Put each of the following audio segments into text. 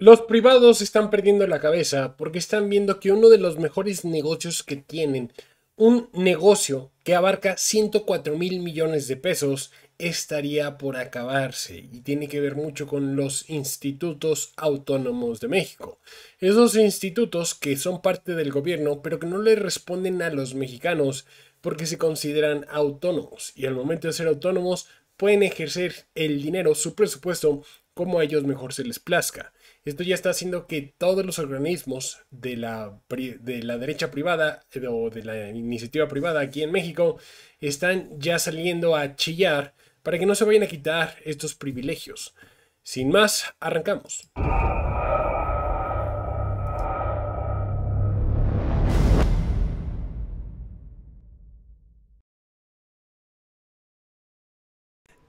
Los privados están perdiendo la cabeza porque están viendo que uno de los mejores negocios que tienen, un negocio que abarca 104 mil millones de pesos, estaría por acabarse y tiene que ver mucho con los institutos autónomos de México. Esos institutos que son parte del gobierno pero que no le responden a los mexicanos porque se consideran autónomos y al momento de ser autónomos pueden ejercer el dinero, su presupuesto, como a ellos mejor se les plazca. Esto ya está haciendo que todos los organismos de la, de la derecha privada eh, o de la iniciativa privada aquí en México están ya saliendo a chillar para que no se vayan a quitar estos privilegios. Sin más, arrancamos.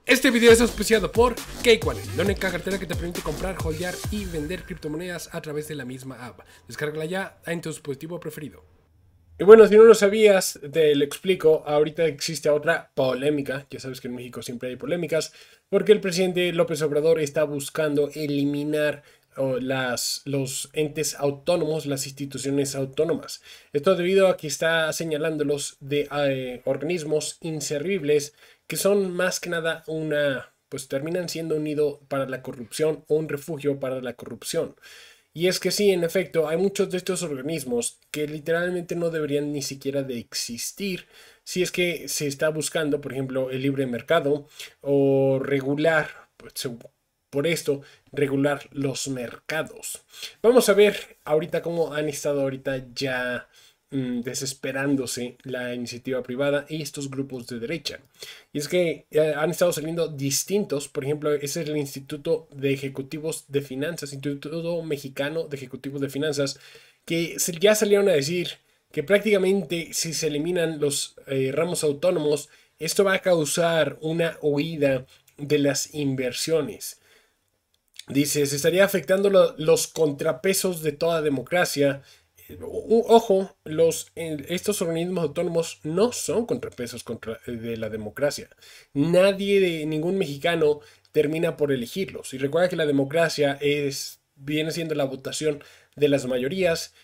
Este video es auspiciado por Cakewallet, la única cartera que te permite comprar, holdear y vender criptomonedas a través de la misma app. Descárgala ya en tu dispositivo preferido. Y bueno, si no lo sabías, te lo explico. Ahorita existe otra polémica. Ya sabes que en México siempre hay polémicas. Porque el presidente López Obrador está buscando eliminar las, los entes autónomos, las instituciones autónomas. Esto debido a que está señalándolos de eh, organismos inservibles que son más que nada una, pues terminan siendo un nido para la corrupción o un refugio para la corrupción. Y es que sí, en efecto, hay muchos de estos organismos que literalmente no deberían ni siquiera de existir si es que se está buscando, por ejemplo, el libre mercado o regular, pues, por esto regular los mercados. Vamos a ver ahorita cómo han estado ahorita ya mm, desesperándose la iniciativa privada y estos grupos de derecha. Y es que eh, han estado saliendo distintos, por ejemplo, ese es el Instituto de Ejecutivos de Finanzas, Instituto Mexicano de Ejecutivos de Finanzas, que ya salieron a decir que prácticamente si se eliminan los eh, ramos autónomos, esto va a causar una huida de las inversiones. Dice, se estaría afectando los contrapesos de toda democracia. Eh, ojo, los, estos organismos autónomos no son contrapesos eh, de la democracia. Nadie, ningún mexicano termina por elegirlos. Y recuerda que la democracia es, viene siendo la votación de las mayorías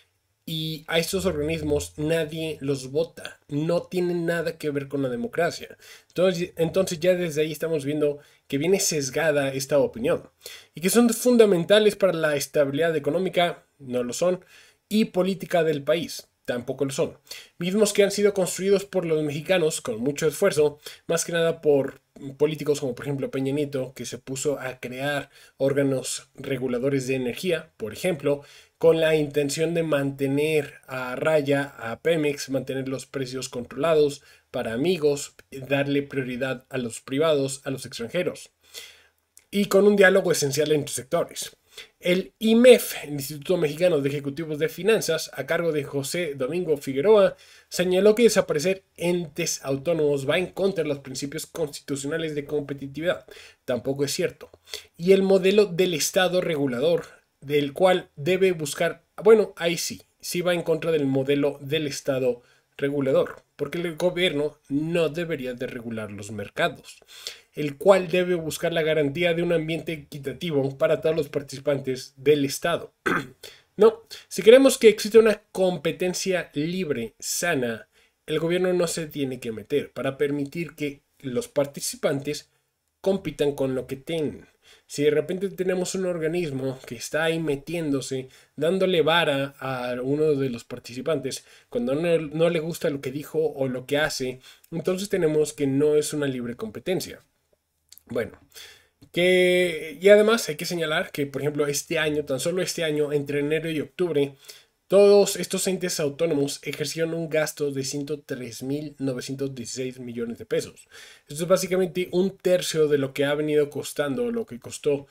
y a estos organismos nadie los vota. No tienen nada que ver con la democracia. entonces ya desde ahí estamos viendo que viene sesgada esta opinión y que son fundamentales para la estabilidad económica, no lo son, y política del país, tampoco lo son. Mismos que han sido construidos por los mexicanos con mucho esfuerzo, más que nada por políticos como por ejemplo Peña Nieto, que se puso a crear órganos reguladores de energía, por ejemplo, con la intención de mantener a raya a Pemex, mantener los precios controlados para amigos, darle prioridad a los privados, a los extranjeros, y con un diálogo esencial entre sectores. El IMEF, el Instituto Mexicano de Ejecutivos de Finanzas, a cargo de José Domingo Figueroa, señaló que desaparecer entes autónomos va en contra de los principios constitucionales de competitividad. Tampoco es cierto. Y el modelo del Estado regulador, del cual debe buscar, bueno, ahí sí, sí va en contra del modelo del Estado regulador regulador, porque el gobierno no debería de regular los mercados, el cual debe buscar la garantía de un ambiente equitativo para todos los participantes del Estado. no, si queremos que exista una competencia libre, sana, el gobierno no se tiene que meter para permitir que los participantes compitan con lo que tienen. Si de repente tenemos un organismo que está ahí metiéndose, dándole vara a uno de los participantes, cuando no, no, le gusta lo que dijo o lo que hace, entonces tenemos que no es una libre competencia. Bueno, que, y además hay que señalar que, por ejemplo, este año, tan solo este año, entre enero y octubre, todos estos entes autónomos ejercieron un gasto de 103.916 millones de pesos. Esto es básicamente un tercio de lo que ha venido costando, lo que costó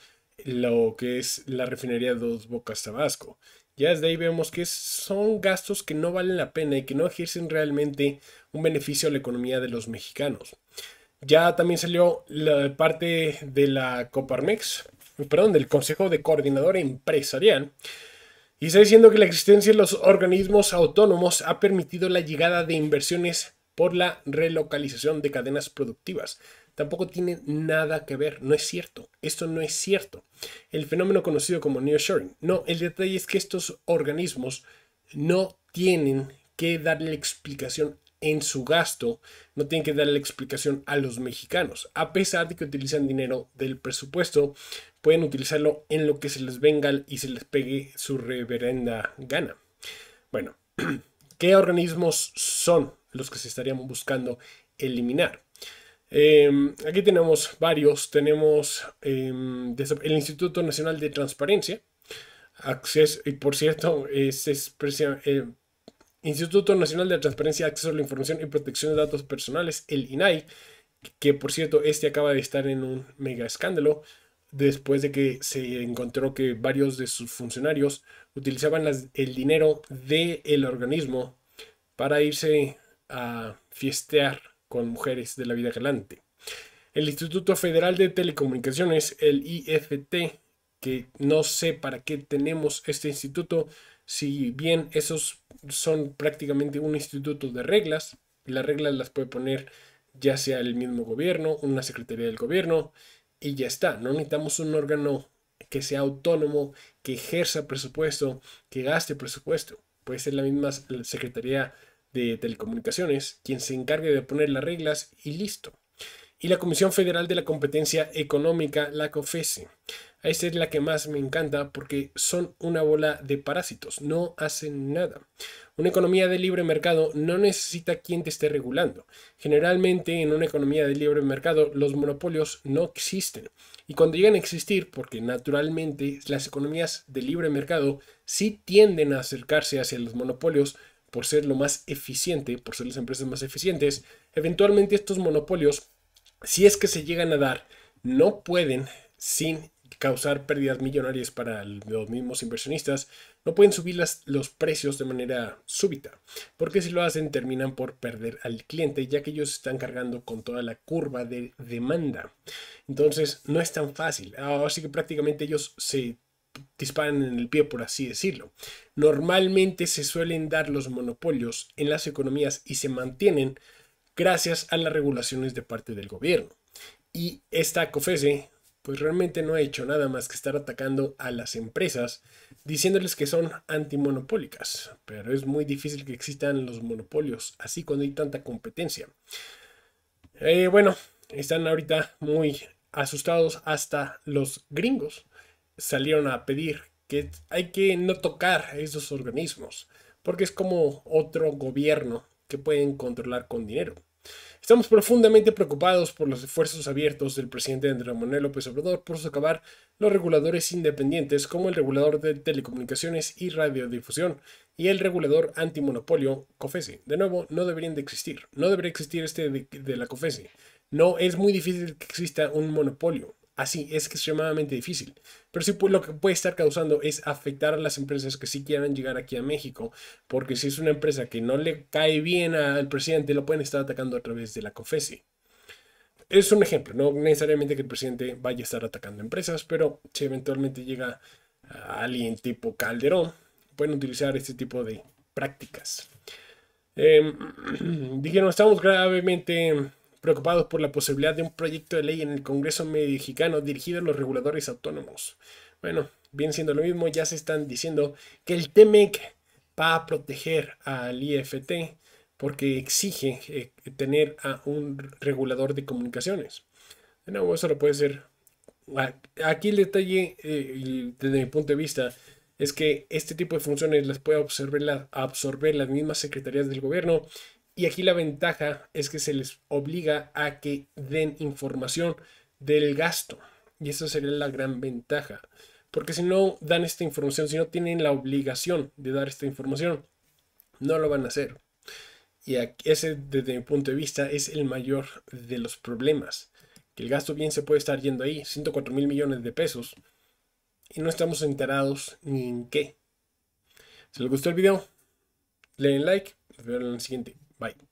lo que es la refinería de Dos Bocas Tabasco. Ya desde ahí vemos que son gastos que no valen la pena y que no ejercen realmente un beneficio a la economía de los mexicanos. Ya también salió la parte de la Coparmex, perdón, del Consejo de Coordinador Empresarial, y está diciendo que la existencia de los organismos autónomos ha permitido la llegada de inversiones por la relocalización de cadenas productivas. Tampoco tiene nada que ver, no es cierto, esto no es cierto. El fenómeno conocido como neo-shoring. No, el detalle es que estos organismos no tienen que darle explicación en su gasto, no tienen que la explicación a los mexicanos. A pesar de que utilizan dinero del presupuesto, pueden utilizarlo en lo que se les venga y se les pegue su reverenda gana. Bueno, ¿qué organismos son los que se estarían buscando eliminar? Em, aquí tenemos varios. Tenemos em, el Instituto Nacional de Transparencia. Acceso, y por cierto, es, es eh, Instituto Nacional de Transparencia, Acceso a la Información y Protección de Datos Personales, el INAI, que por cierto, este acaba de estar en un mega escándalo después de que se encontró que varios de sus funcionarios utilizaban el dinero del el organismo para irse a fiestear con mujeres de la vida galante. El Instituto Federal de Telecomunicaciones, el IFT, que no sé para qué tenemos este instituto, si bien esos son prácticamente un instituto de reglas, las reglas las puede poner ya sea el mismo gobierno, una secretaría del gobierno, y ya está. No necesitamos un órgano que sea autónomo, que ejerza presupuesto, que gaste presupuesto. Puede ser la misma Secretaría de Telecomunicaciones quien se encargue de poner las reglas y listo. Y la Comisión Federal de la Competencia Económica, la COFESE. Esa es la que más me encanta porque son una bola de parásitos, no hacen nada. Una economía de libre mercado no necesita quien te esté regulando. Generalmente en una economía de libre mercado los monopolios no existen. Y cuando llegan a existir, porque naturalmente las economías de libre mercado sí tienden a acercarse hacia los monopolios, por ser lo más eficiente, por ser las empresas más eficientes, eventualmente estos monopolios, si es que se llegan a dar, no pueden sin causar pérdidas millonarias para los mismos inversionistas, no pueden subir los precios de manera súbita, porque si lo hacen terminan por perder al cliente, ya que ellos están cargando con toda la curva de demanda. Entonces no es tan fácil, así que prácticamente ellos se disparan en el pie, por así decirlo. Normalmente se suelen dar los monopolios en las economías y se mantienen gracias a las regulaciones de parte del gobierno. Y esta COFESE pues realmente no ha hecho nada más que estar atacando a las empresas diciéndoles que son antimonopólicas, pero es muy difícil que existan los monopolios, así cuando hay tanta competencia. Eh, bueno, están ahorita muy asustados hasta los gringos salieron a pedir que hay que no tocar esos organismos, porque es como otro gobierno que pueden controlar con dinero. Estamos profundamente preocupados por los esfuerzos abiertos del presidente Andrés Manuel López Obrador por socavar los reguladores independientes como el regulador de telecomunicaciones y radiodifusión y el regulador antimonopolio COFESE. De nuevo, no deberían de existir. No debería existir este de, la COFESE. No, es muy difícil que exista un monopolio así es extremadamente difícil. Pero sí pues, lo que puede estar causando es afectar a las empresas que sí quieran llegar aquí a México, porque si es una empresa que no le cae bien al presidente, lo pueden estar atacando a través de la COFESI. Es un ejemplo, no necesariamente que el presidente vaya a estar atacando empresas, pero si eventualmente llega alguien tipo Calderón, pueden utilizar este tipo de prácticas. Em, dijeron, estamos gravemente preocupados por la posibilidad de un proyecto de ley en el Congreso mexicano dirigido a los reguladores autónomos. Bueno, bien siendo lo mismo, ya se están diciendo que el TEMEC va a proteger al IFT porque exige eh, tener a un regulador de comunicaciones. De nuevo, eso lo puede ser. Aquí el detalle, eh, desde mi punto de vista, es que este tipo de funciones las puede absorber las mismas secretarías del gobierno y aquí la ventaja es que se les obliga a que den información del gasto. Y esa sería la gran ventaja. Porque si no dan esta información, si no tienen la obligación de dar esta información, no lo van a hacer. Y ese, desde mi punto de vista, es el mayor de los problemas. Que el gasto bien se puede estar yendo ahí, 104 mil millones de pesos, y no estamos enterados ni en qué. Si les gustó el video, le like, nos vemos en el siguiente. Bye.